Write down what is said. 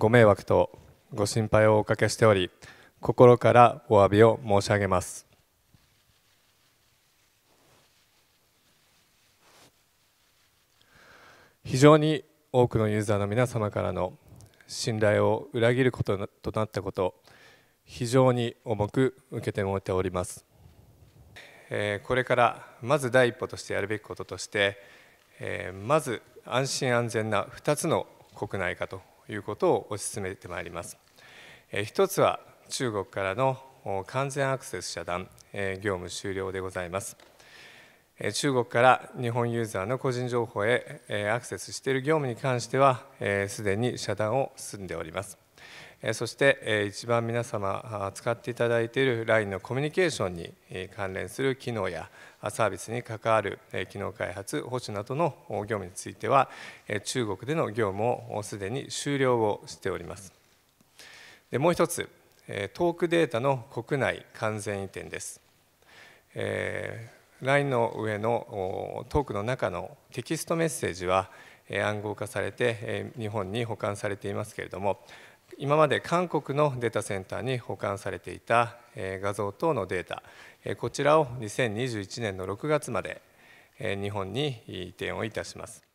ご迷惑とご心配をおかけしており心からお詫びを申し上げます非常に多くのユーザーの皆様からの信頼を裏切ることとなったこと非常に重く受け止めておりますこれからまず第一歩としてやるべきこととしてまず安心安全な2つの国内化ということを推し進めてまいります。えー、一つは中国からの完全アクセス遮断、え業務終了でございます。中国から日本ユーザーの個人情報へアクセスしている業務に関してはすでに遮断を進んでおりますそして一番皆様使っていただいている LINE のコミュニケーションに関連する機能やサービスに関わる機能開発保守などの業務については中国での業務をすでに終了をしておりますでもう一つトークデータの国内完全移転です、えー、LINE の上のトークの中のテキストメッセージは暗号化されて日本に保管されていますけれども今まで韓国のデータセンターに保管されていた画像等のデータこちらを2021年の6月まで日本に移転をいたします